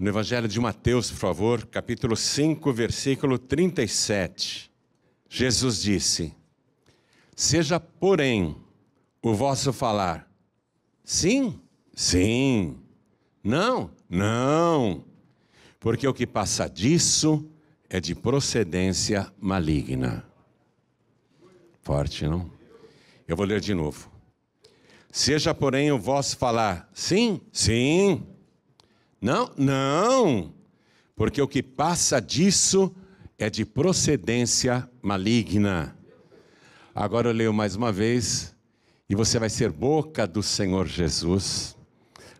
no Evangelho de Mateus, por favor, capítulo 5, versículo 37. Jesus disse: Seja, porém, o vosso falar sim, sim, não, não, porque o que passa disso é de procedência maligna. Forte, não? Eu vou ler de novo. Seja, porém, o vosso falar sim, sim, não, não. Porque o que passa disso é de procedência maligna. Agora eu leio mais uma vez, e você vai ser boca do Senhor Jesus,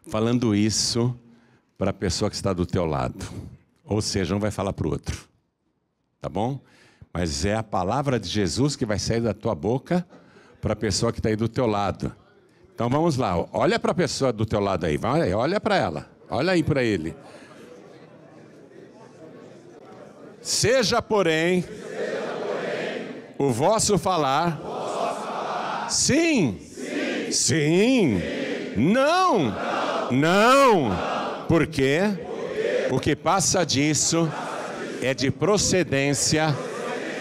falando isso para a pessoa que está do teu lado. Ou seja, um vai falar para o outro. Tá bom? Mas é a palavra de Jesus que vai sair da tua boca para a pessoa que está aí do teu lado. Então vamos lá, olha para a pessoa do teu lado aí, vai, olha para ela. Olha aí para ele. Seja, porém, Seja, porém o vosso falar, o vosso falar sim, sim, sim, sim, não, não, não, não. porque o que passa disso é de procedência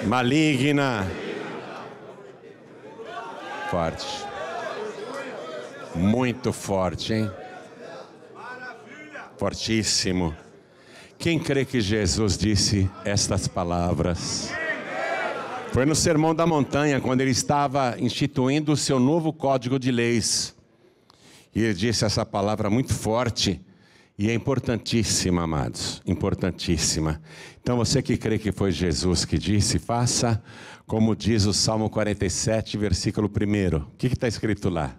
maligna. Forte. Muito forte, hein? fortíssimo. Quem crê que Jesus disse estas palavras? Foi no Sermão da Montanha, quando ele estava instituindo o seu novo código de leis. E ele disse essa palavra muito forte e é importantíssima, amados, importantíssima. Então você que crê que foi Jesus que disse, faça como diz o Salmo 47, versículo 1. O que está escrito lá?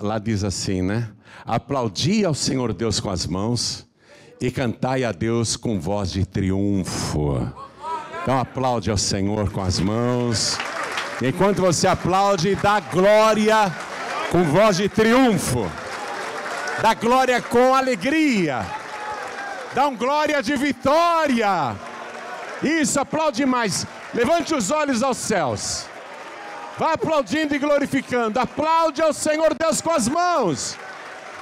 Lá diz assim, né? Aplaudi ao Senhor Deus com as mãos e cantai a Deus com voz de triunfo. Então aplaude ao Senhor com as mãos. Enquanto você aplaude, dá glória com voz de triunfo. Dá glória com alegria. Dá um glória de vitória. Isso, aplaude mais. Levante os olhos aos céus. Vá aplaudindo e glorificando. Aplaude ao Senhor Deus com as mãos.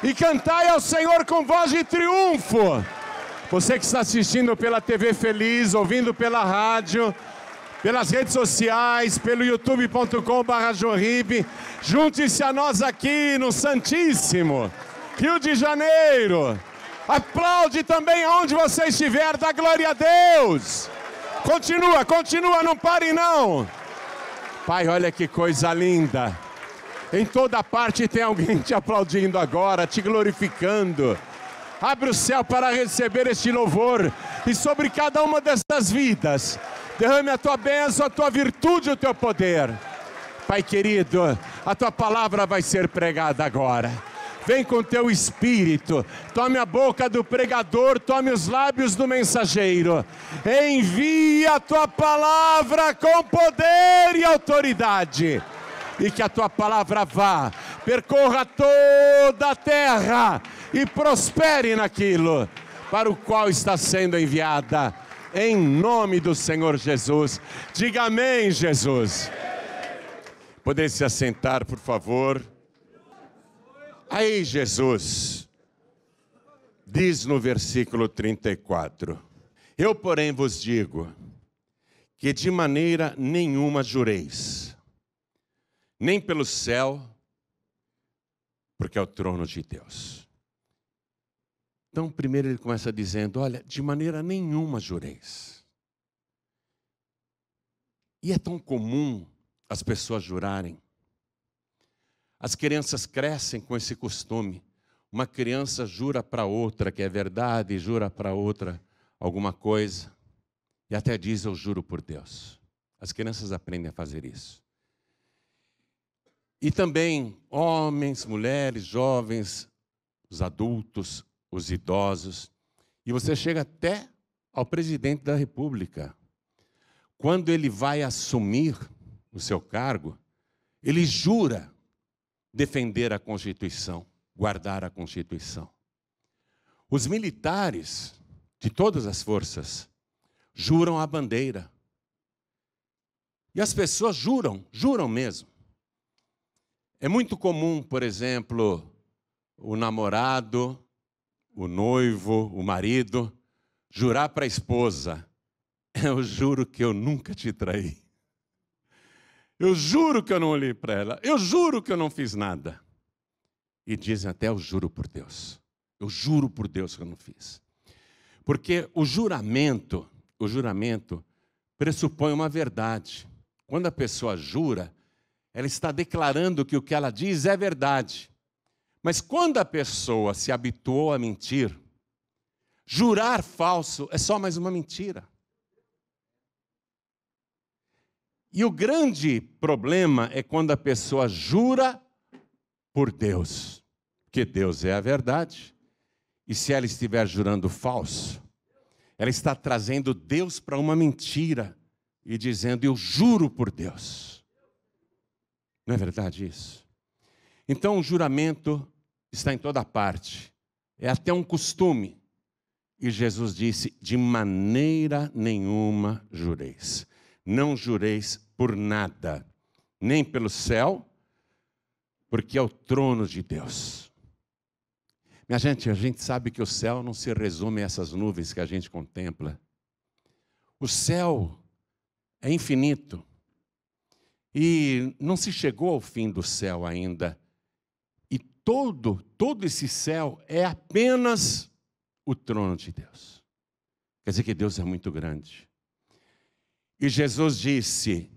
E cantai ao Senhor com voz de triunfo. Você que está assistindo pela TV Feliz, ouvindo pela rádio, pelas redes sociais, pelo youtube.com.br, junte-se a nós aqui no Santíssimo, Rio de Janeiro. Aplaude também onde você estiver, dá glória a Deus. Continua, continua, não pare não. Pai, olha que coisa linda. Em toda parte tem alguém te aplaudindo agora, te glorificando. Abre o céu para receber este louvor e sobre cada uma dessas vidas. Derrame a tua bênção, a tua virtude, o teu poder. Pai querido, a tua palavra vai ser pregada agora. Vem com teu espírito. Tome a boca do pregador, tome os lábios do mensageiro. Envia a tua palavra com poder e autoridade. E que a tua palavra vá, percorra toda a terra e prospere naquilo para o qual está sendo enviada. Em nome do Senhor Jesus. Diga amém, Jesus. Poder se assentar, por favor. Aí Jesus diz no versículo 34: Eu, porém, vos digo que de maneira nenhuma jureis, nem pelo céu, porque é o trono de Deus. Então, primeiro ele começa dizendo: Olha, de maneira nenhuma jureis. E é tão comum as pessoas jurarem as crianças crescem com esse costume. Uma criança jura para outra que é verdade, jura para outra alguma coisa, e até diz: Eu juro por Deus. As crianças aprendem a fazer isso. E também homens, mulheres, jovens, os adultos, os idosos. E você chega até ao presidente da República. Quando ele vai assumir o seu cargo, ele jura defender a Constituição, guardar a Constituição. Os militares de todas as forças juram a bandeira. E as pessoas juram, juram mesmo. É muito comum, por exemplo, o namorado, o noivo, o marido, jurar para a esposa: Eu juro que eu nunca te traí. Eu juro que eu não olhei para ela. Eu juro que eu não fiz nada. E dizem até: Eu juro por Deus. Eu juro por Deus que eu não fiz. Porque o juramento, o juramento pressupõe uma verdade. Quando a pessoa jura, ela está declarando que o que ela diz é verdade. Mas quando a pessoa se habituou a mentir, jurar falso é só mais uma mentira. E o grande problema é quando a pessoa jura por Deus, porque Deus é a verdade. E se ela estiver jurando falso, ela está trazendo Deus para uma mentira e dizendo: Eu juro por Deus. Não é verdade isso? Então, o juramento está em toda parte, é até um costume. E Jesus disse: De maneira nenhuma jureis. Não jureis por nada, nem pelo céu, porque é o trono de Deus. Minha gente, a gente sabe que o céu não se resume a essas nuvens que a gente contempla. O céu é infinito. E não se chegou ao fim do céu ainda. E todo, todo esse céu é apenas o trono de Deus. Quer dizer que Deus é muito grande. E Jesus disse: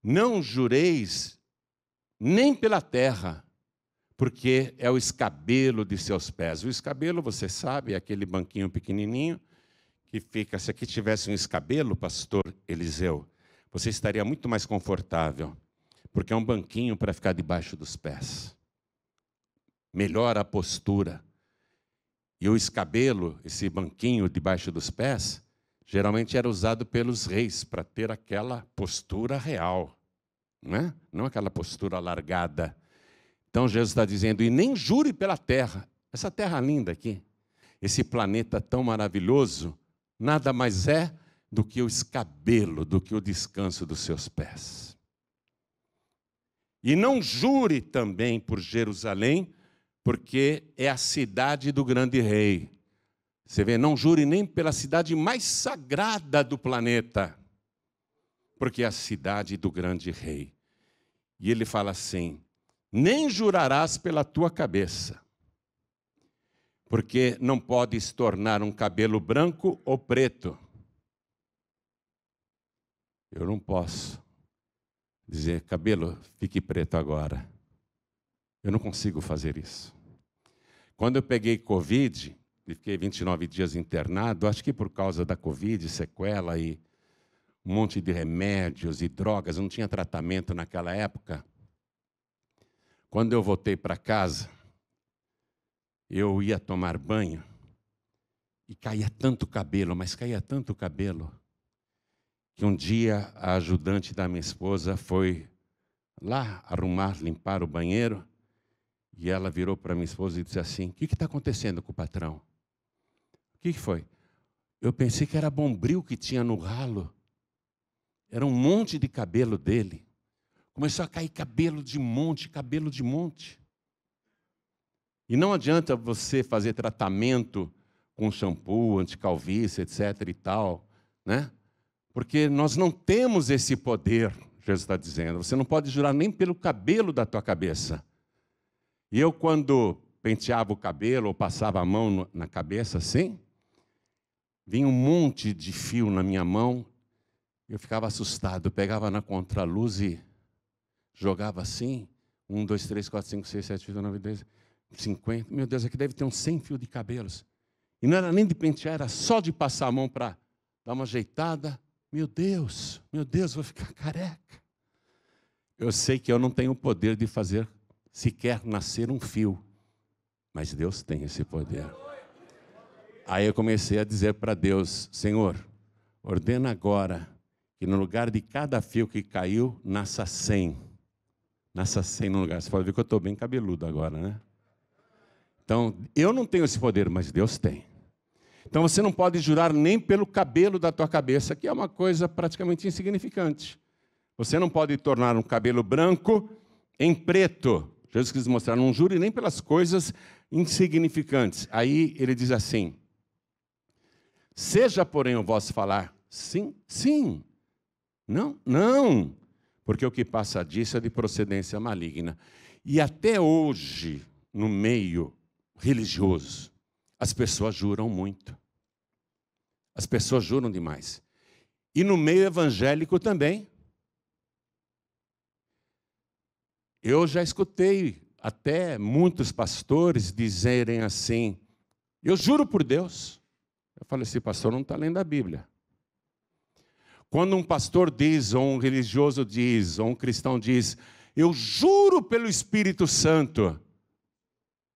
Não jureis nem pela terra, porque é o escabelo de seus pés. O escabelo, você sabe, é aquele banquinho pequenininho que fica. Se aqui tivesse um escabelo, pastor Eliseu, você estaria muito mais confortável, porque é um banquinho para ficar debaixo dos pés. Melhora a postura. E o escabelo, esse banquinho debaixo dos pés, geralmente era usado pelos reis para ter aquela postura real, não é? Não aquela postura largada. Então Jesus está dizendo: e nem jure pela terra, essa terra linda aqui, esse planeta tão maravilhoso, nada mais é do que o escabelo, do que o descanso dos seus pés. E não jure também por Jerusalém, porque é a cidade do grande rei. Você vê, não jure nem pela cidade mais sagrada do planeta, porque é a cidade do grande rei. E ele fala assim: nem jurarás pela tua cabeça, porque não podes tornar um cabelo branco ou preto. Eu não posso dizer, cabelo, fique preto agora. Eu não consigo fazer isso. Quando eu peguei Covid, e fiquei 29 dias internado, acho que por causa da Covid, sequela e um monte de remédios e drogas, eu não tinha tratamento naquela época. Quando eu voltei para casa, eu ia tomar banho e caía tanto cabelo, mas caía tanto cabelo, que um dia a ajudante da minha esposa foi lá arrumar, limpar o banheiro, e ela virou para minha esposa e disse assim: O que está acontecendo com o patrão? O que, foi? Eu pensei que era bombril que tinha no ralo. Era um monte de cabelo dele. Começou a cair cabelo de monte, cabelo de monte. E não adianta você fazer tratamento com shampoo, anticalvície, etc e tal, né? Porque nós não temos esse poder, Jesus está dizendo. Você não pode jurar nem pelo cabelo da tua cabeça. E eu, quando penteava o cabelo ou passava a mão na cabeça assim, Vinha um monte de fio na minha mão, eu ficava assustado, eu pegava na contraluz e jogava assim, um, dois, três, quatro, cinco, seis, sete, oito, nove, dez, cinquenta, meu Deus, aqui é deve ter uns cem fios de cabelos. E não era nem de pentear, era só de passar a mão para dar uma ajeitada. Meu Deus, meu Deus, vou ficar careca. Eu sei que eu não tenho o poder de fazer sequer nascer um fio, mas Deus tem esse poder. Aí eu comecei a dizer para Deus: Senhor, ordena agora que no lugar de cada fio que caiu, nasça 100. Nasça 100 no lugar. Você pode ver que eu estou bem cabeludo agora, né? Então, eu não tenho esse poder, mas Deus tem. Então você não pode jurar nem pelo cabelo da tua cabeça, que é uma coisa praticamente insignificante. Você não pode tornar um cabelo branco em preto. Jesus quis mostrar, não jure nem pelas coisas insignificantes. Aí ele diz assim: Seja, porém, o vosso falar sim, sim, não, não, porque o que passa disso é de procedência maligna. E até hoje, no meio religioso, as pessoas juram muito. As pessoas juram demais. E no meio evangélico também. Eu já escutei até muitos pastores dizerem assim: Eu juro por Deus. Eu falei, esse assim, pastor não está lendo a Bíblia. Quando um pastor diz, ou um religioso diz, ou um cristão diz, eu juro pelo Espírito Santo,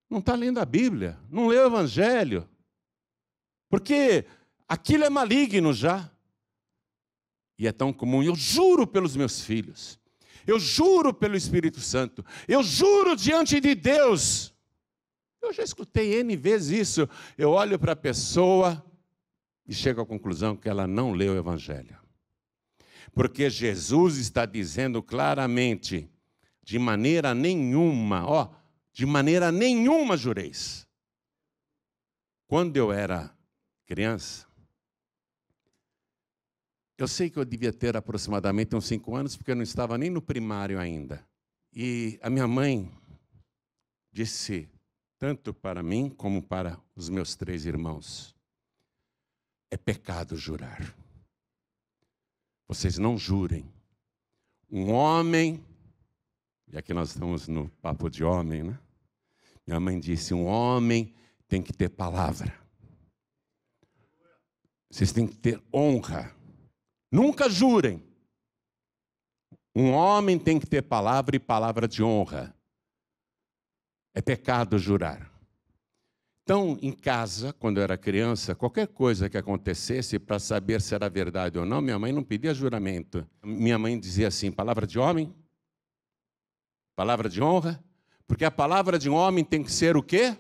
não está lendo a Bíblia, não lê o Evangelho, porque aquilo é maligno já. E é tão comum, eu juro pelos meus filhos, eu juro pelo Espírito Santo, eu juro diante de Deus. Eu já escutei N vezes isso. Eu olho para a pessoa, e chega à conclusão que ela não leu o Evangelho. Porque Jesus está dizendo claramente: de maneira nenhuma, ó, de maneira nenhuma jureis. Quando eu era criança, eu sei que eu devia ter aproximadamente uns cinco anos, porque eu não estava nem no primário ainda. E a minha mãe disse, tanto para mim como para os meus três irmãos, é pecado jurar. Vocês não jurem. Um homem, e aqui nós estamos no papo de homem, né? Minha mãe disse: um homem tem que ter palavra. Vocês têm que ter honra. Nunca jurem. Um homem tem que ter palavra e palavra de honra. É pecado jurar. Então, em casa, quando eu era criança, qualquer coisa que acontecesse para saber se era verdade ou não, minha mãe não pedia juramento. Minha mãe dizia assim: palavra de homem, palavra de honra, porque a palavra de um homem tem que ser o quê?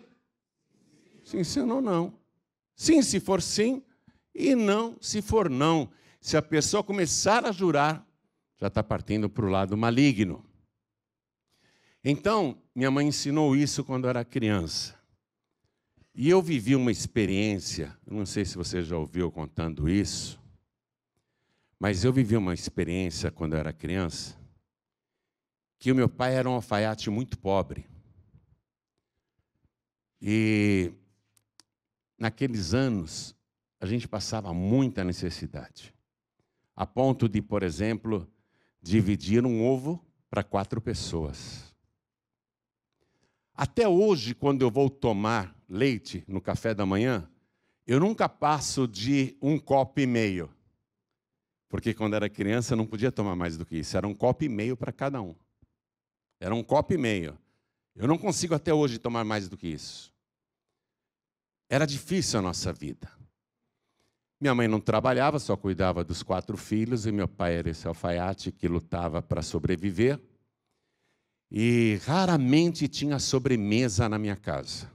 Sim, sim ou não. Sim, se for sim, e não, se for não. Se a pessoa começar a jurar, já está partindo para o lado maligno. Então, minha mãe ensinou isso quando eu era criança. E eu vivi uma experiência, não sei se você já ouviu contando isso, mas eu vivi uma experiência quando eu era criança, que o meu pai era um alfaiate muito pobre. E naqueles anos a gente passava muita necessidade, a ponto de, por exemplo, dividir um ovo para quatro pessoas. Até hoje, quando eu vou tomar leite no café da manhã, eu nunca passo de um copo e meio. Porque quando era criança não podia tomar mais do que isso. Era um copo e meio para cada um. Era um copo e meio. Eu não consigo até hoje tomar mais do que isso. Era difícil a nossa vida. Minha mãe não trabalhava, só cuidava dos quatro filhos, e meu pai era esse alfaiate que lutava para sobreviver. E raramente tinha sobremesa na minha casa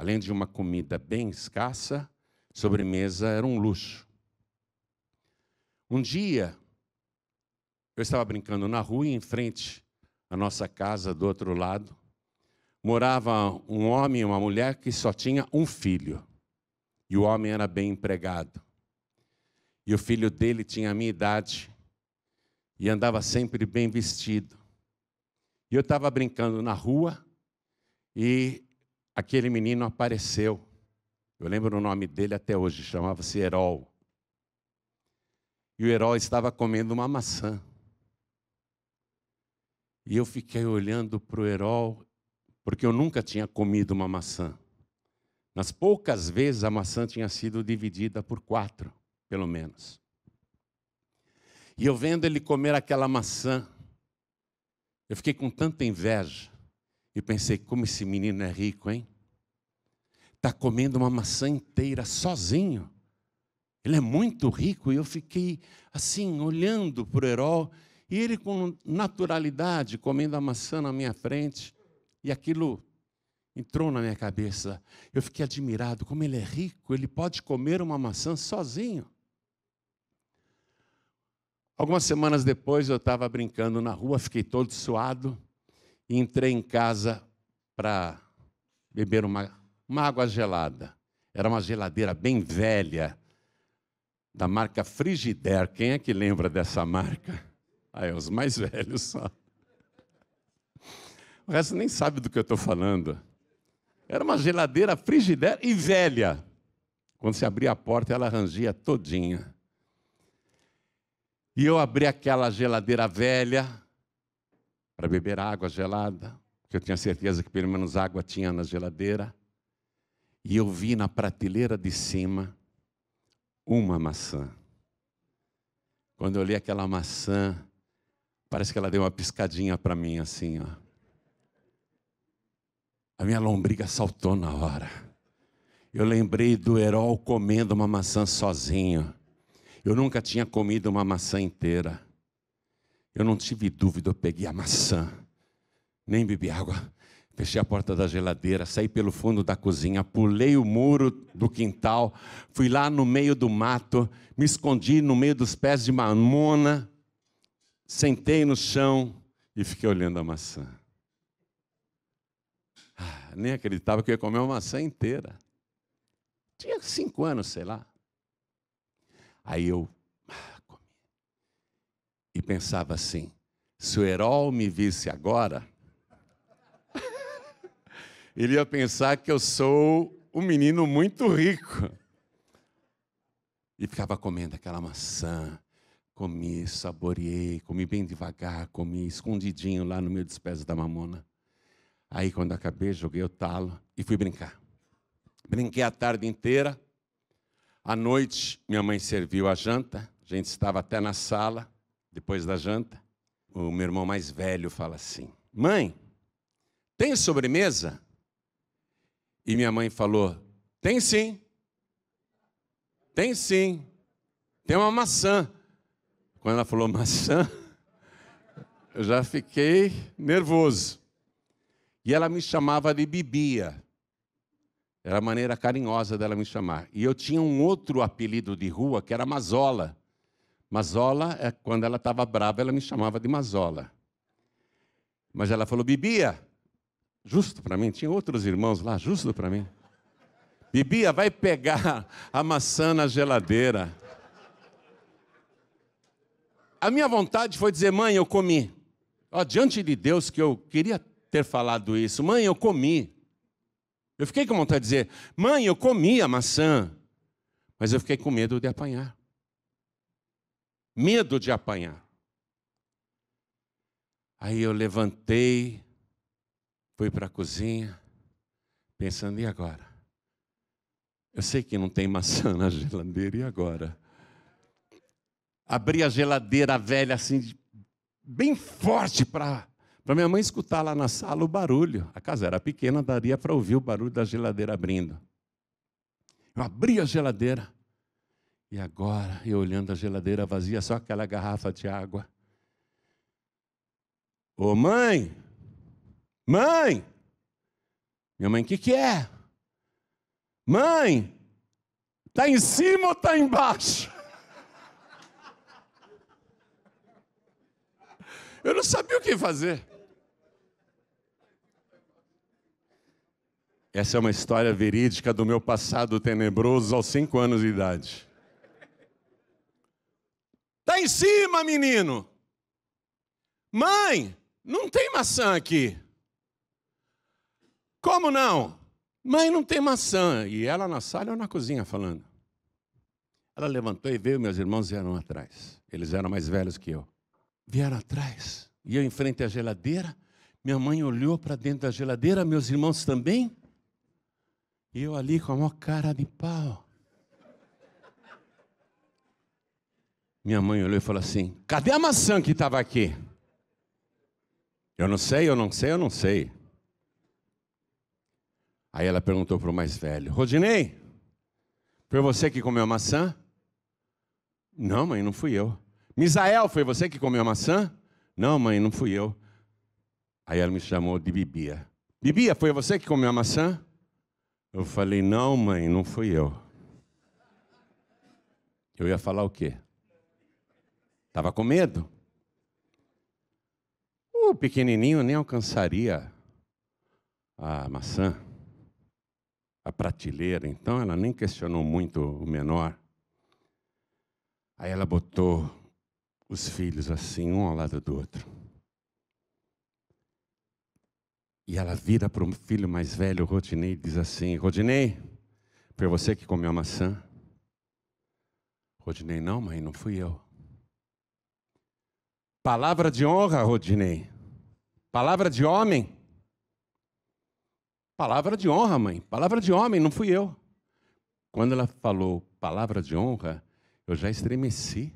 além de uma comida bem escassa, sobremesa era um luxo. Um dia, eu estava brincando na rua e em frente à nossa casa do outro lado morava um homem e uma mulher que só tinha um filho. E o homem era bem empregado. E o filho dele tinha a minha idade e andava sempre bem vestido. E eu estava brincando na rua e aquele menino apareceu. Eu lembro o nome dele até hoje, chamava-se Herol. E o Herol estava comendo uma maçã. E eu fiquei olhando para o Herol, porque eu nunca tinha comido uma maçã. Nas poucas vezes a maçã tinha sido dividida por quatro, pelo menos. E eu vendo ele comer aquela maçã, eu fiquei com tanta inveja. E pensei, como esse menino é rico, hein? Está comendo uma maçã inteira sozinho. Ele é muito rico. E eu fiquei assim, olhando para o Herol, e ele com naturalidade comendo a maçã na minha frente. E aquilo entrou na minha cabeça. Eu fiquei admirado, como ele é rico, ele pode comer uma maçã sozinho. Algumas semanas depois eu estava brincando na rua, fiquei todo suado e entrei em casa para beber uma, uma água gelada. Era uma geladeira bem velha, da marca Frigidaire. Quem é que lembra dessa marca? Ah, é os mais velhos só. O resto nem sabe do que eu estou falando. Era uma geladeira Frigidaire e velha. Quando se abria a porta, ela rangia todinha. E eu abri aquela geladeira velha, para beber água gelada, porque eu tinha certeza que pelo menos água tinha na geladeira. E eu vi na prateleira de cima uma maçã. Quando eu olhei aquela maçã, parece que ela deu uma piscadinha para mim assim, ó. A minha lombriga saltou na hora. Eu lembrei do Herol comendo uma maçã sozinho. Eu nunca tinha comido uma maçã inteira. Eu não tive dúvida, eu peguei a maçã, nem bebi água, fechei a porta da geladeira, saí pelo fundo da cozinha, pulei o muro do quintal, fui lá no meio do mato, me escondi no meio dos pés de mamona, sentei no chão e fiquei olhando a maçã. Ah, nem acreditava que eu ia comer uma maçã inteira. Tinha cinco anos, sei lá. Aí eu e pensava assim: se o Herol me visse agora, ele ia pensar que eu sou um menino muito rico. E ficava comendo aquela maçã. Comi, saboreei, comi bem devagar, comi escondidinho lá no meu pés da mamona. Aí, quando acabei, joguei o talo e fui brincar. Brinquei a tarde inteira. À noite, minha mãe serviu a janta. A gente estava até na sala. Depois da janta, o meu irmão mais velho fala assim: Mãe, tem sobremesa? E minha mãe falou: Tem sim. Tem sim. Tem uma maçã. Quando ela falou maçã, eu já fiquei nervoso. E ela me chamava de Bibia. Era a maneira carinhosa dela me chamar. E eu tinha um outro apelido de rua que era Mazola. Mazola, é quando ela estava brava, ela me chamava de Mazola. Mas ela falou, Bibia, justo para mim, tinha outros irmãos lá, justo para mim. Bibia, vai pegar a maçã na geladeira. A minha vontade foi dizer, mãe, eu comi. Ó, diante de Deus que eu queria ter falado isso, mãe, eu comi. Eu fiquei com vontade de dizer, mãe, eu comi a maçã. Mas eu fiquei com medo de apanhar medo de apanhar. Aí eu levantei, fui para a cozinha, pensando, e agora? Eu sei que não tem maçã na geladeira, e agora? Abri a geladeira velha assim, bem forte, para minha mãe escutar lá na sala o barulho. A casa era pequena, daria para ouvir o barulho da geladeira abrindo. Eu abri a geladeira, e agora, eu olhando a geladeira vazia, só aquela garrafa de água. Ô mãe! Mãe! Minha mãe, o que, que é? Mãe! Está em cima ou está embaixo? Eu não sabia o que fazer. Essa é uma história verídica do meu passado tenebroso aos cinco anos de idade em cima, menino. Mãe, não tem maçã aqui. Como não? Mãe, não tem maçã. E ela na sala ou na cozinha falando. Ela levantou e veio, meus irmãos vieram atrás. Eles eram mais velhos que eu. Vieram atrás. E eu em frente à geladeira. Minha mãe olhou para dentro da geladeira, meus irmãos também. E eu ali com a maior cara de pau. Minha mãe olhou e falou assim: cadê a maçã que estava aqui? Eu não sei, eu não sei, eu não sei. Aí ela perguntou para o mais velho: Rodinei, foi você que comeu a maçã? Não, mãe, não fui eu. Misael, foi você que comeu a maçã? Não, mãe, não fui eu. Aí ela me chamou de Bibia. Bibia, foi você que comeu a maçã? Eu falei: Não, mãe, não fui eu. Eu ia falar o quê? Estava com medo. O pequenininho nem alcançaria a maçã, a prateleira, então ela nem questionou muito o menor. Aí ela botou os filhos assim, um ao lado do outro. E ela vira para o filho mais velho, Rodinei, e diz assim: Rodinei, foi você que comeu a maçã? Rodinei, não, mãe, não fui eu. Palavra de honra, Rodinei. Palavra de homem. Palavra de honra, mãe. Palavra de homem, não fui eu. Quando ela falou palavra de honra, eu já estremeci.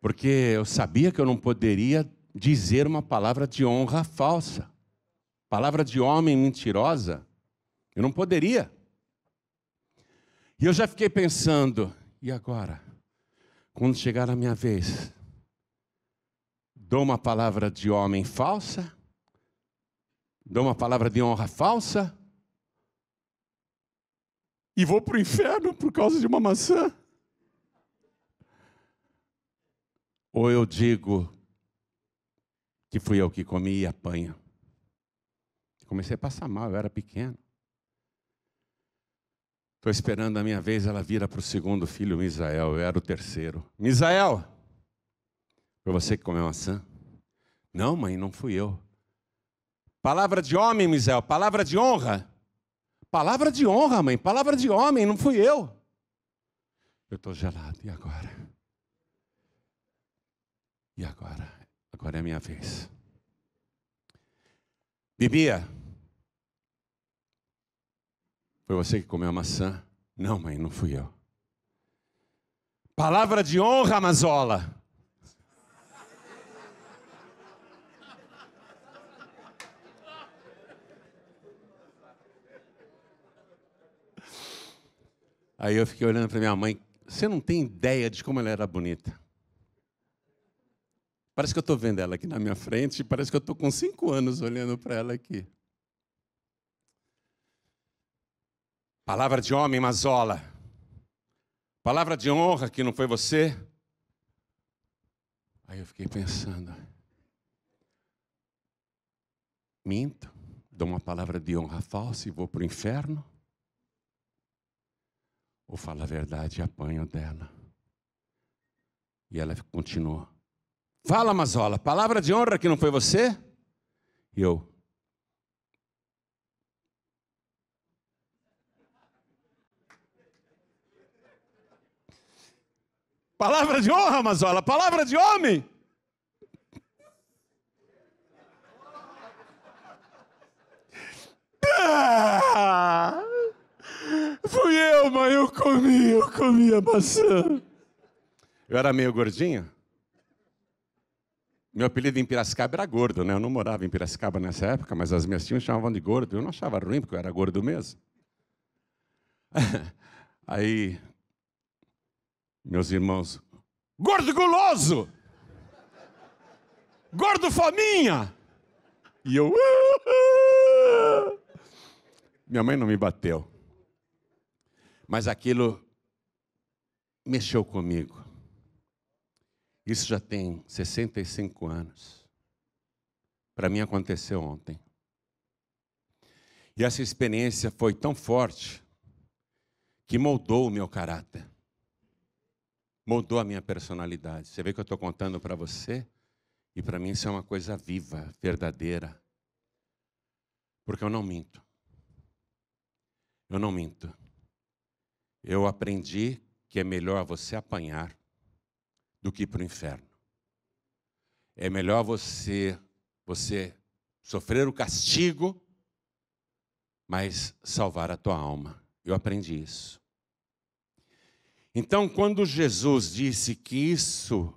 Porque eu sabia que eu não poderia dizer uma palavra de honra falsa. Palavra de homem mentirosa. Eu não poderia. E eu já fiquei pensando, e agora? Quando chegar a minha vez, Dou uma palavra de homem falsa? Dou uma palavra de honra falsa? E vou para o inferno por causa de uma maçã? Ou eu digo que fui eu que comi e apanha? Comecei a passar mal, eu era pequeno. Estou esperando a minha vez, ela vira para o segundo filho, Misael. Eu era o terceiro. Misael, foi você que comeu maçã? Não, mãe, não fui eu. Palavra de homem, Misael, palavra de honra. Palavra de honra, mãe, palavra de homem, não fui eu. Eu estou gelado, e agora? E agora? Agora é a minha vez. Bibia, foi você que comeu a maçã? Não, mãe, não fui eu. Palavra de honra, Mazola. Aí eu fiquei olhando para minha mãe, você não tem ideia de como ela era bonita. Parece que eu estou vendo ela aqui na minha frente, parece que eu estou com cinco anos olhando para ela aqui. Palavra de homem, Mazola. Palavra de honra que não foi você. Aí eu fiquei pensando. Minto, dou uma palavra de honra falsa e vou para o inferno ou fala a verdade e apanho dela. E ela continuou: Fala, Mazola, palavra de honra que não foi você? E eu. Palavra de honra, Mazola, palavra de homem. Ah! Fui eu, mãe, eu comi, eu comi a maçã. Eu era meio gordinho. Meu apelido em Piracicaba era gordo, né? Eu não morava em Piracicaba nessa época, mas as minhas tias chamavam de gordo. Eu não achava ruim, porque eu era gordo mesmo. Aí, meus irmãos, gordo guloso! Gordo faminha! E eu. Ah, ah, ah. Minha mãe não me bateu mas aquilo mexeu comigo. Isso já tem 65 anos. Para mim aconteceu ontem. E essa experiência foi tão forte que moldou o meu caráter, moldou a minha personalidade. Você vê que eu estou contando para você, e para mim isso é uma coisa viva, verdadeira, porque eu não minto. Eu não minto. Eu aprendi que é melhor você apanhar do que ir para o inferno. É melhor você, você sofrer o castigo, mas salvar a tua alma. Eu aprendi isso. Então, quando Jesus disse que isso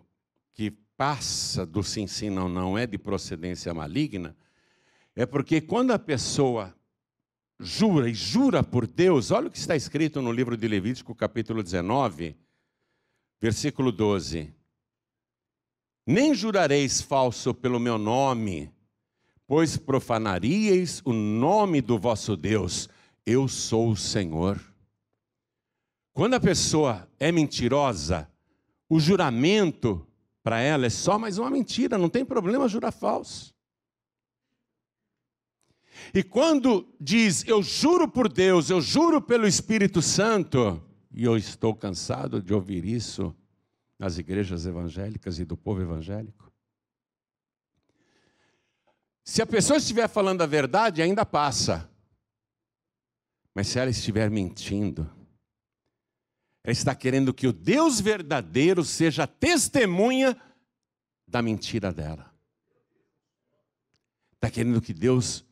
que passa do sim sim não não é de procedência maligna, é porque quando a pessoa jura e jura por Deus, olha o que está escrito no livro de Levítico, capítulo 19, versículo 12: Nem jurareis falso pelo meu nome, pois profanaríeis o nome do vosso Deus, eu sou o Senhor. Quando a pessoa é mentirosa, o juramento para ela é só mais uma mentira, não tem problema jurar falso. E quando diz, eu juro por Deus, eu juro pelo Espírito Santo, e eu estou cansado de ouvir isso nas igrejas evangélicas e do povo evangélico. Se a pessoa estiver falando a verdade, ainda passa. Mas se ela estiver mentindo, ela está querendo que o Deus verdadeiro seja testemunha da mentira dela. Está querendo que Deus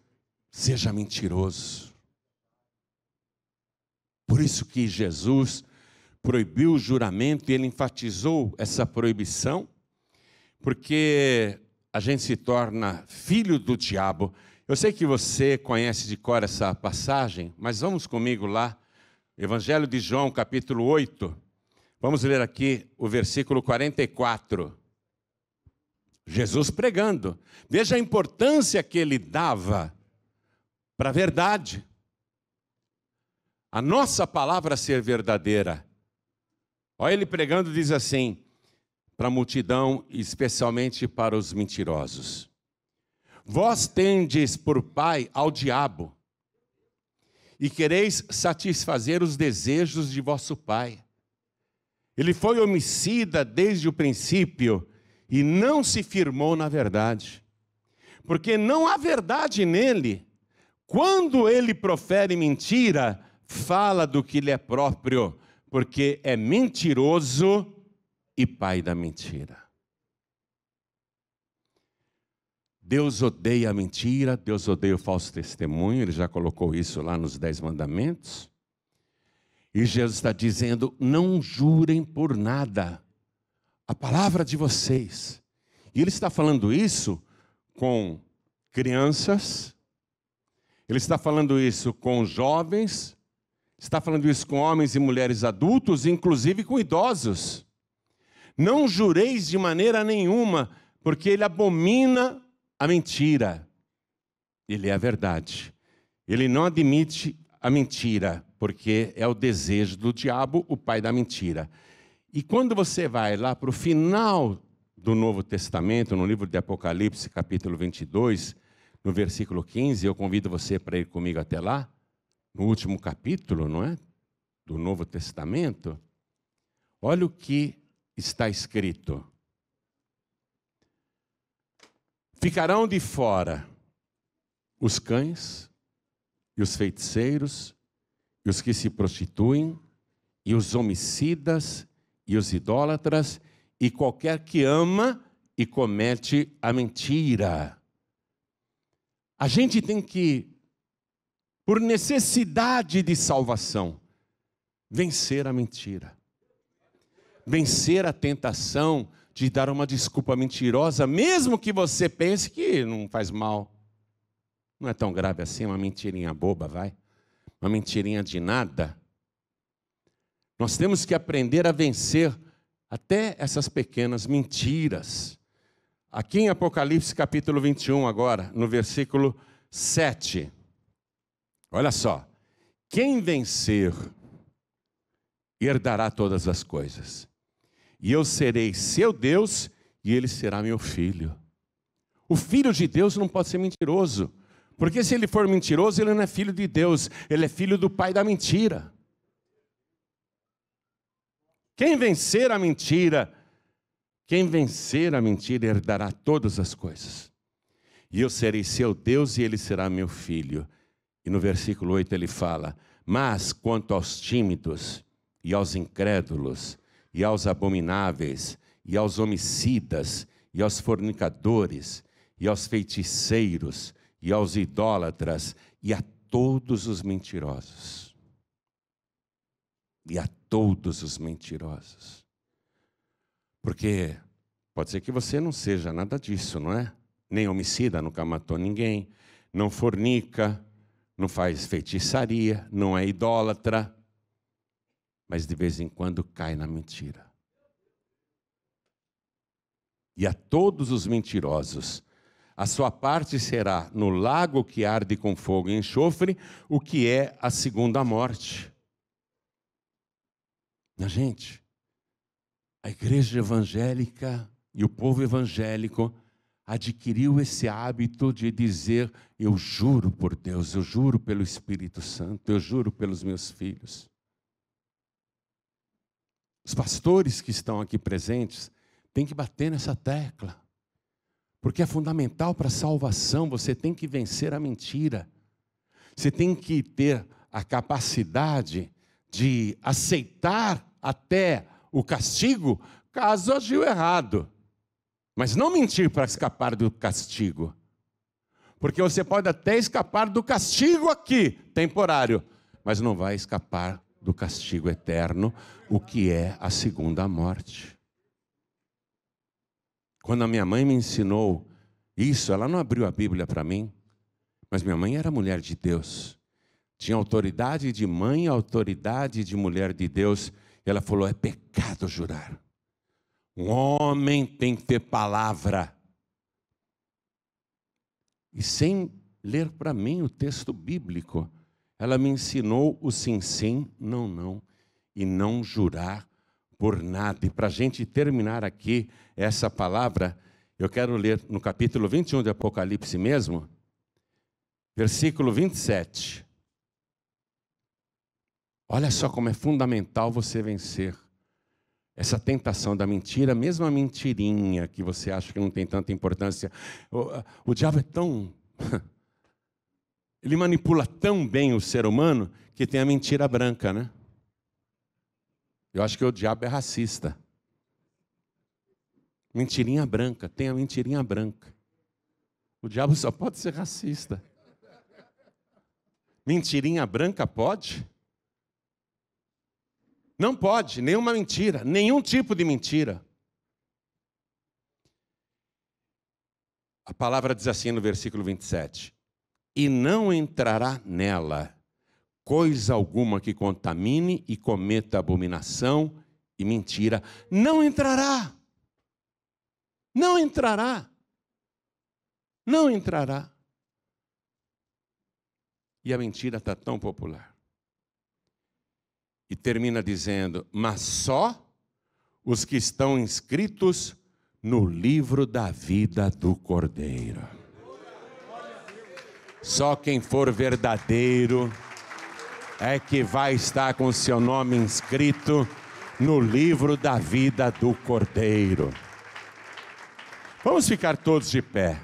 seja mentiroso. Por isso que Jesus proibiu o juramento e ele enfatizou essa proibição, porque a gente se torna filho do diabo. Eu sei que você conhece de cor essa passagem, mas vamos comigo lá, Evangelho de João, capítulo 8. Vamos ler aqui o versículo 44. Jesus pregando. Veja a importância que ele dava para a verdade. A nossa palavra ser verdadeira. Olha ele pregando, diz assim: para a multidão, especialmente para os mentirosos. Vós tendes por pai ao diabo, e quereis satisfazer os desejos de vosso pai. Ele foi homicida desde o princípio e não se firmou na verdade, porque não há verdade nele. Quando ele profere mentira, fala do que lhe é próprio, porque é mentiroso e pai da mentira. Deus odeia a mentira, Deus odeia o falso testemunho, ele já colocou isso lá nos Dez Mandamentos. E Jesus está dizendo: não jurem por nada, a palavra de vocês. E ele está falando isso com crianças, ele está falando isso com jovens, está falando isso com homens e mulheres adultos, inclusive com idosos. Não jureis de maneira nenhuma, porque ele abomina a mentira. Ele é a verdade. Ele não admite a mentira, porque é o desejo do diabo, o pai da mentira. E quando você vai lá para o final do Novo Testamento, no livro de Apocalipse, capítulo 22, no versículo 15, eu convido você para ir comigo até lá, no último capítulo, não é? Do Novo Testamento. Olha o que está escrito. Ficarão de fora os cães e os feiticeiros e os que se prostituem e os homicidas e os idólatras e qualquer que ama e comete a mentira. A gente tem que, por necessidade de salvação, vencer a mentira, vencer a tentação de dar uma desculpa mentirosa, mesmo que você pense que não faz mal. Não é tão grave assim, uma mentirinha boba, vai. Uma mentirinha de nada. Nós temos que aprender a vencer até essas pequenas mentiras. Aqui em Apocalipse capítulo 21, agora, no versículo 7. Olha só. Quem vencer herdará todas as coisas. E eu serei seu Deus e ele será meu filho. O filho de Deus não pode ser mentiroso, porque se ele for mentiroso, ele não é filho de Deus, ele é filho do pai da mentira. Quem vencer a mentira quem vencer a mentira herdará todas as coisas. E eu serei seu Deus e ele será meu filho. E no versículo 8 ele fala: Mas quanto aos tímidos e aos incrédulos e aos abomináveis e aos homicidas e aos fornicadores e aos feiticeiros e aos idólatras e a todos os mentirosos. E a todos os mentirosos. Porque pode ser que você não seja nada disso, não é? Nem homicida, nunca matou ninguém, não fornica, não faz feitiçaria, não é idólatra, mas de vez em quando cai na mentira. E a todos os mentirosos, a sua parte será no lago que arde com fogo e enxofre, o que é a segunda morte. Na gente, a igreja evangélica e o povo evangélico adquiriu esse hábito de dizer: Eu juro por Deus, eu juro pelo Espírito Santo, eu juro pelos meus filhos. Os pastores que estão aqui presentes têm que bater nessa tecla, porque é fundamental para a salvação. Você tem que vencer a mentira, você tem que ter a capacidade de aceitar até o castigo caso agiu errado. Mas não mentir para escapar do castigo. Porque você pode até escapar do castigo aqui, temporário, mas não vai escapar do castigo eterno, o que é a segunda morte. Quando a minha mãe me ensinou isso, ela não abriu a Bíblia para mim, mas minha mãe era mulher de Deus. Tinha autoridade de mãe, autoridade de mulher de Deus. Ela falou: é pecado jurar. Um homem tem que ter palavra. E sem ler para mim o texto bíblico, ela me ensinou o sim, sim, não, não, e não jurar por nada. E para a gente terminar aqui essa palavra, eu quero ler no capítulo 21 de Apocalipse mesmo, versículo 27. Olha só como é fundamental você vencer essa tentação da mentira, mesmo a mentirinha que você acha que não tem tanta importância. O, o diabo é tão. Ele manipula tão bem o ser humano que tem a mentira branca, né? Eu acho que o diabo é racista. Mentirinha branca, tem a mentirinha branca. O diabo só pode ser racista. Mentirinha branca pode? Não pode, nenhuma mentira, nenhum tipo de mentira. A palavra diz assim no versículo 27: E não entrará nela coisa alguma que contamine e cometa abominação e mentira. Não entrará. Não entrará. Não entrará. E a mentira está tão popular. E termina dizendo: Mas só os que estão inscritos no livro da vida do Cordeiro. Só quem for verdadeiro é que vai estar com seu nome inscrito no livro da vida do Cordeiro. Vamos ficar todos de pé.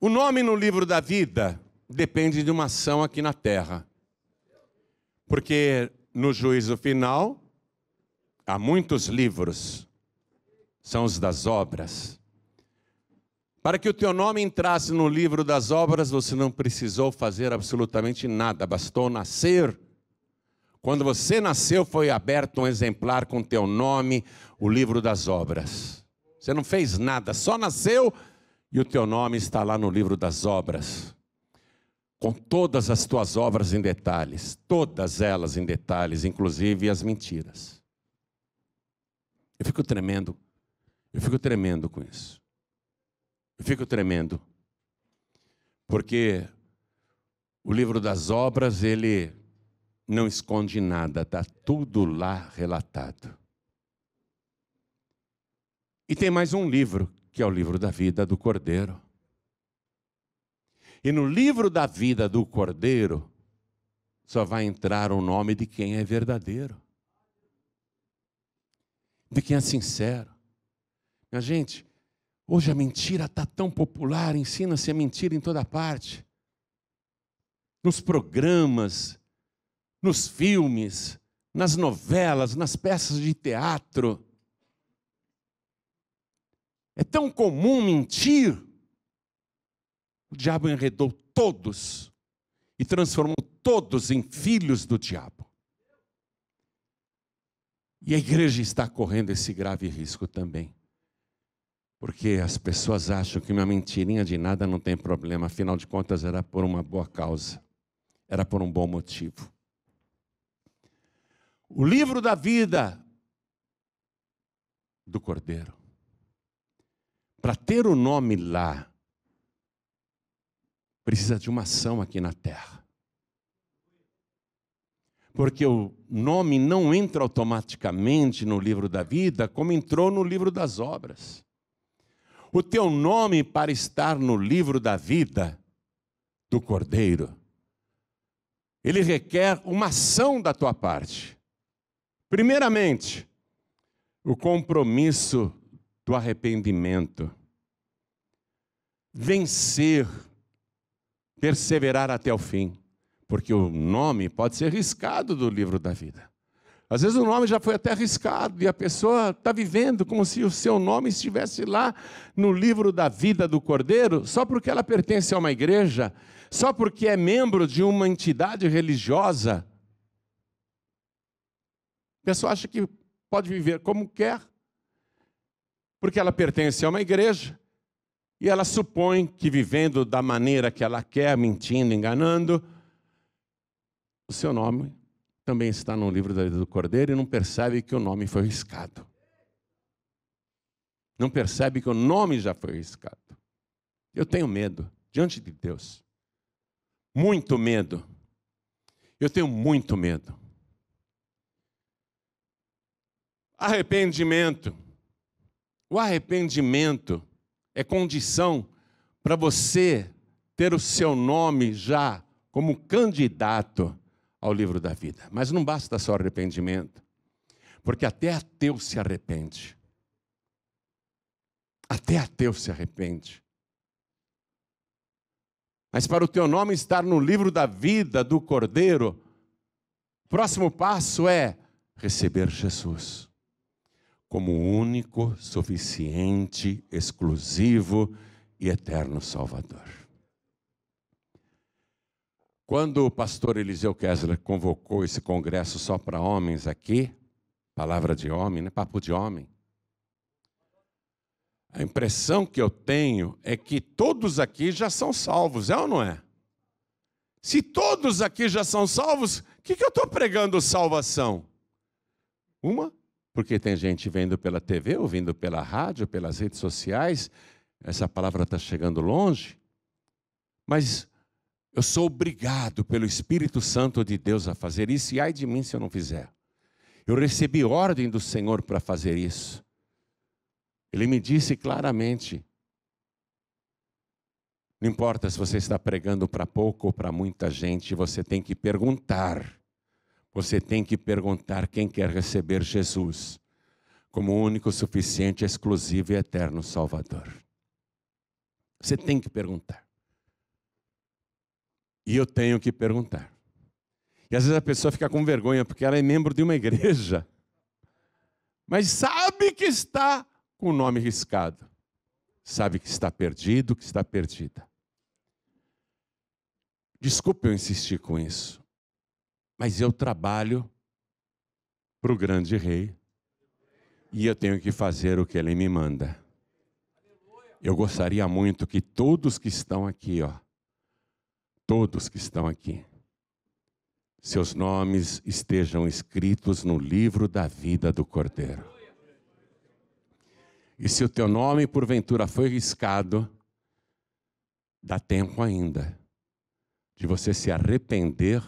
O nome no livro da vida depende de uma ação aqui na terra. Porque no juízo final, há muitos livros, são os das obras. Para que o teu nome entrasse no livro das obras, você não precisou fazer absolutamente nada, bastou nascer. Quando você nasceu, foi aberto um exemplar com teu nome, o livro das obras. Você não fez nada, só nasceu e o teu nome está lá no livro das obras com todas as tuas obras em detalhes, todas elas em detalhes, inclusive as mentiras. Eu fico tremendo, eu fico tremendo com isso. Eu fico tremendo, porque o livro das obras, ele não esconde nada, está tudo lá relatado. E tem mais um livro, que é o livro da vida do Cordeiro. E no livro da vida do Cordeiro, só vai entrar o nome de quem é verdadeiro, de quem é sincero. Minha gente, hoje a mentira está tão popular, ensina-se a mentira em toda parte. Nos programas, nos filmes, nas novelas, nas peças de teatro. É tão comum mentir. O diabo enredou todos e transformou todos em filhos do diabo. E a igreja está correndo esse grave risco também. Porque as pessoas acham que uma mentirinha de nada não tem problema, afinal de contas era por uma boa causa, era por um bom motivo. O livro da vida do Cordeiro. Para ter o nome lá, precisa de uma ação aqui na terra. Porque o nome não entra automaticamente no livro da vida, como entrou no livro das obras. O teu nome para estar no livro da vida do Cordeiro, ele requer uma ação da tua parte. Primeiramente, o compromisso do arrependimento. Vencer perseverar até o fim, porque o nome pode ser riscado do livro da vida. Às vezes o nome já foi até arriscado e a pessoa está vivendo como se o seu nome estivesse lá no livro da vida do Cordeiro, só porque ela pertence a uma igreja, só porque é membro de uma entidade religiosa. A pessoa acha que pode viver como quer, porque ela pertence a uma igreja, e ela supõe que vivendo da maneira que ela quer, mentindo, enganando, o seu nome também está no livro da vida do Cordeiro e não percebe que o nome foi riscado. Não percebe que o nome já foi riscado. Eu tenho medo diante de Deus. Muito medo. Eu tenho muito medo. Arrependimento. O arrependimento é condição para você ter o seu nome já como candidato ao livro da vida. Mas não basta só arrependimento, porque até ateu se arrepende. Até ateu se arrepende. Mas para o teu nome estar no livro da vida do Cordeiro, o próximo passo é receber Jesus como único, suficiente, exclusivo e eterno Salvador. Quando o pastor Eliseu Kessler convocou esse congresso só para homens aqui, palavra de homem, né? papo de homem, a impressão que eu tenho é que todos aqui já são salvos, é ou não é? Se todos aqui já são salvos, o que, que eu estou pregando salvação? Uma porque tem gente vendo pela TV, ouvindo pela rádio, pelas redes sociais, essa palavra está chegando longe, mas eu sou obrigado pelo Espírito Santo de Deus a fazer isso, e ai de mim se eu não fizer. Eu recebi ordem do Senhor para fazer isso. Ele me disse claramente: não importa se você está pregando para pouco ou para muita gente, você tem que perguntar você tem que perguntar quem quer receber Jesus como único, suficiente, exclusivo e eterno Salvador. Você tem que perguntar. E eu tenho que perguntar. E às vezes a pessoa fica com vergonha porque ela é membro de uma igreja, mas sabe que está com o nome riscado, sabe que está perdido, que está perdida. Desculpe eu insistir com isso, mas eu trabalho para o grande rei e eu tenho que fazer o que ele me manda. Eu gostaria muito que todos que estão aqui, ó, todos que estão aqui, seus nomes estejam escritos no livro da vida do Cordeiro. E se o teu nome porventura foi riscado, dá tempo ainda de você se arrepender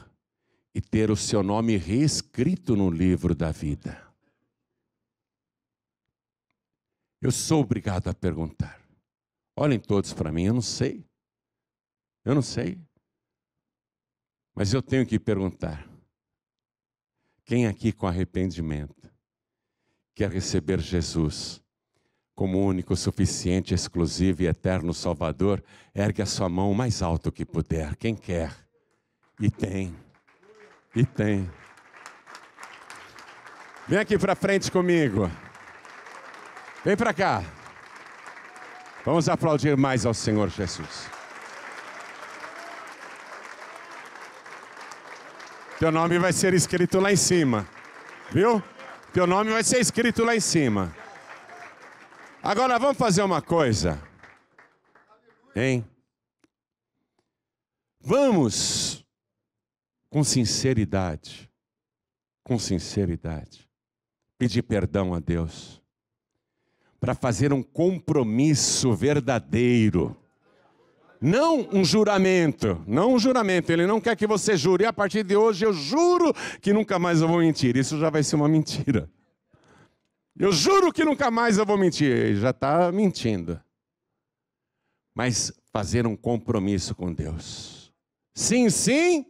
e ter o seu nome reescrito no livro da vida? Eu sou obrigado a perguntar. Olhem todos para mim, eu não sei. Eu não sei. Mas eu tenho que perguntar. Quem aqui com arrependimento quer receber Jesus como único, suficiente, exclusivo e eterno Salvador, ergue a sua mão o mais alto que puder. Quem quer e tem. E tem. Vem aqui para frente comigo. Vem para cá. Vamos aplaudir mais ao Senhor Jesus. Teu nome vai ser escrito lá em cima. Viu? Teu nome vai ser escrito lá em cima. Agora vamos fazer uma coisa. Hein? Vamos com sinceridade, com sinceridade, pedir perdão a Deus, para fazer um compromisso verdadeiro. Não um juramento, não um juramento. Ele não quer que você jure. E a partir de hoje eu juro que nunca mais eu vou mentir. Isso já vai ser uma mentira. Eu juro que nunca mais eu vou mentir. Ele já está mentindo. Mas fazer um compromisso com Deus. Sim, sim.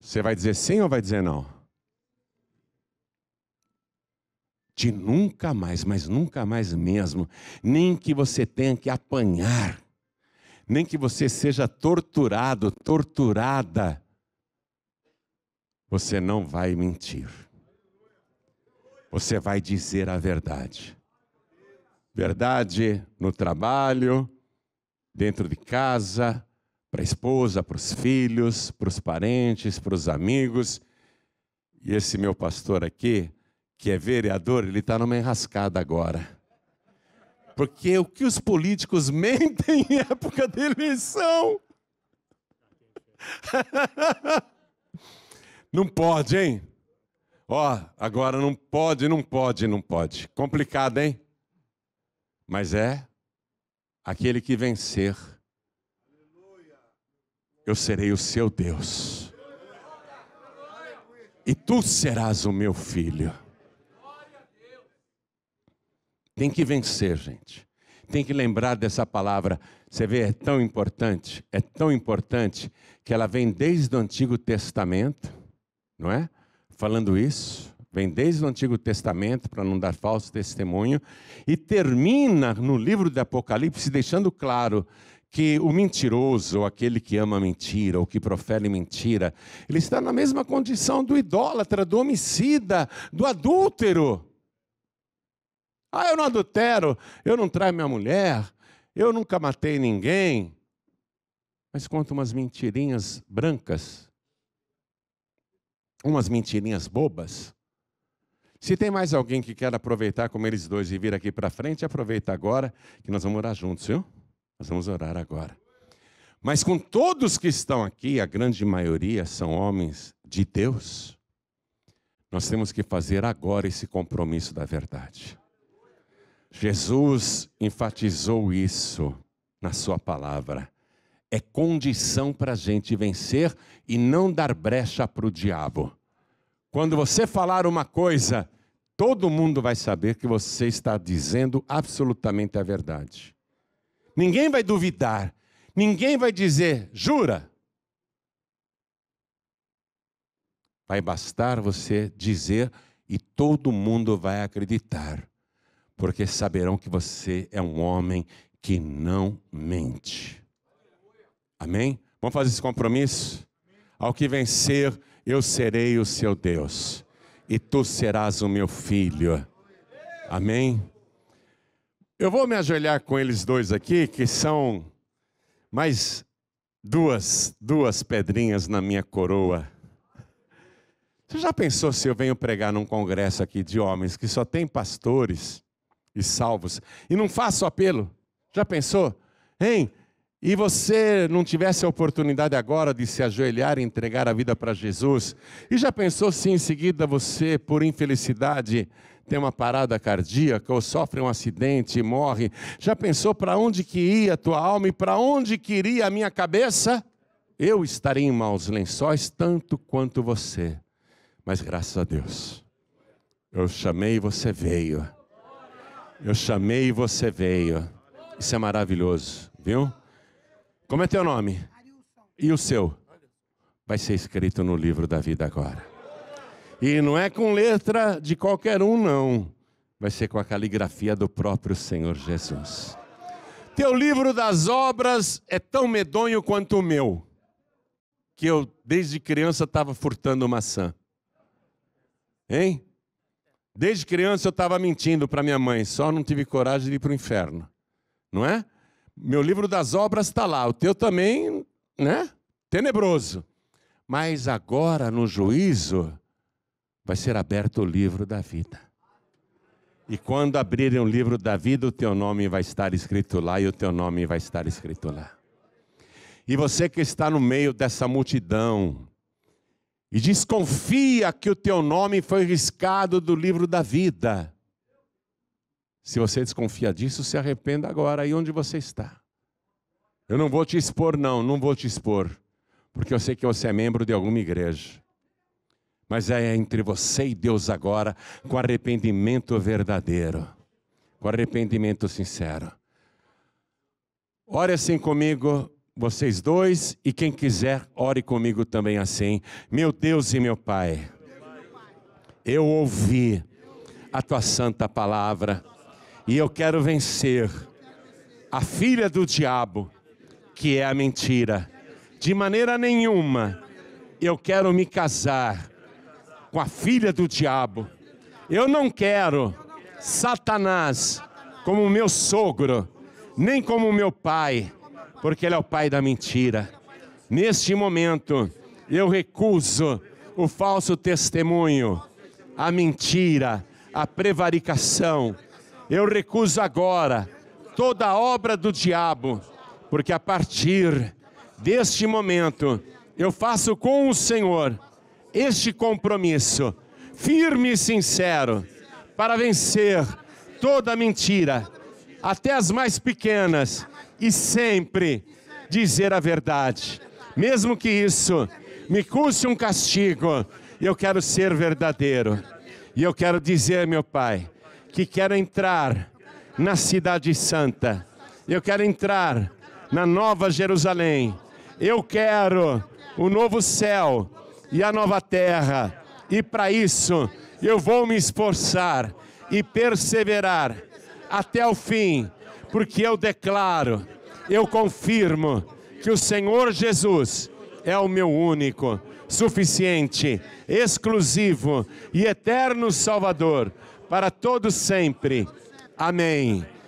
Você vai dizer sim ou vai dizer não? De nunca mais, mas nunca mais mesmo, nem que você tenha que apanhar, nem que você seja torturado, torturada, você não vai mentir. Você vai dizer a verdade. Verdade no trabalho, dentro de casa, para a esposa, para os filhos, para os parentes, para os amigos. E esse meu pastor aqui, que é vereador, ele está numa enrascada agora. Porque o que os políticos mentem em época de eleição. Não pode, hein? Ó, oh, agora não pode, não pode, não pode. Complicado, hein? Mas é aquele que vencer eu serei o seu Deus. E tu serás o meu filho. Tem que vencer, gente. Tem que lembrar dessa palavra. Você vê, é tão importante, é tão importante que ela vem desde o Antigo Testamento, não é? Falando isso, vem desde o Antigo Testamento, para não dar falso testemunho, e termina no livro do Apocalipse deixando claro que o mentiroso, aquele que ama mentira, ou que profere mentira, ele está na mesma condição do idólatra, do homicida, do adúltero. Ah, eu não adultero, eu não traio minha mulher, eu nunca matei ninguém. Mas conta umas mentirinhas brancas, umas mentirinhas bobas. Se tem mais alguém que quer aproveitar como eles dois e vir aqui para frente, aproveita agora que nós vamos morar juntos, viu? Nós vamos orar agora. Mas com todos que estão aqui, a grande maioria são homens de Deus, nós temos que fazer agora esse compromisso da verdade. Jesus enfatizou isso na sua palavra. É condição para a gente vencer e não dar brecha para o diabo. Quando você falar uma coisa, todo mundo vai saber que você está dizendo absolutamente a verdade. Ninguém vai duvidar. Ninguém vai dizer, jura. Vai bastar você dizer e todo mundo vai acreditar, porque saberão que você é um homem que não mente. Amém? Vamos fazer esse compromisso? Ao que vencer, eu serei o seu Deus, e tu serás o meu filho. Amém? Eu vou me ajoelhar com eles dois aqui, que são mais duas, duas pedrinhas na minha coroa. Você já pensou se eu venho pregar num congresso aqui de homens que só tem pastores e salvos e não faço apelo? Já pensou? Hein? E você não tivesse a oportunidade agora de se ajoelhar e entregar a vida para Jesus? E já pensou se em seguida você, por infelicidade, tem uma parada cardíaca ou sofre um acidente e morre. Já pensou para onde que ia a tua alma e para onde que iria a minha cabeça? Eu estarei em maus lençóis tanto quanto você. Mas graças a Deus, eu chamei e você veio. Eu chamei e você veio. Isso é maravilhoso, viu? Como é teu nome? E o seu? Vai ser escrito no livro da vida agora. E não é com letra de qualquer um, não. Vai ser com a caligrafia do próprio Senhor Jesus. Teu livro das obras é tão medonho quanto o meu, que eu desde criança estava furtando maçã. Hein? Desde criança eu estava mentindo para minha mãe, só não tive coragem de ir para o inferno. Não é? Meu livro das obras está lá, o teu também, né? Tenebroso. Mas agora no juízo, vai ser aberto o livro da vida. E quando abrirem o livro da vida, o teu nome vai estar escrito lá e o teu nome vai estar escrito lá. E você que está no meio dessa multidão e desconfia que o teu nome foi riscado do livro da vida. Se você desconfia disso, se arrependa agora aí onde você está. Eu não vou te expor, não, não vou te expor, porque eu sei que você é membro de alguma igreja mas é entre você e Deus agora, com arrependimento verdadeiro, com arrependimento sincero. Ore assim comigo, vocês dois, e quem quiser, ore comigo também assim. Meu Deus e meu Pai, eu ouvi a tua santa palavra e eu quero vencer a filha do diabo, que é a mentira. De maneira nenhuma eu quero me casar com a filha do diabo. Eu não quero Satanás como meu sogro, nem como meu pai, porque ele é o pai da mentira. Neste momento, eu recuso o falso testemunho, a mentira, a prevaricação. Eu recuso agora toda obra do diabo, porque a partir deste momento eu faço com o Senhor este compromisso firme e sincero para vencer toda mentira, até as mais pequenas, e sempre dizer a verdade. Mesmo que isso me custe um castigo, eu quero ser verdadeiro. E eu quero dizer, meu Pai, que quero entrar na Cidade Santa, eu quero entrar na Nova Jerusalém, eu quero o novo céu e a nova terra. E para isso eu vou me esforçar e perseverar até o fim, porque eu declaro, eu confirmo que o Senhor Jesus é o meu único, suficiente, exclusivo e eterno Salvador para todos sempre. Amém.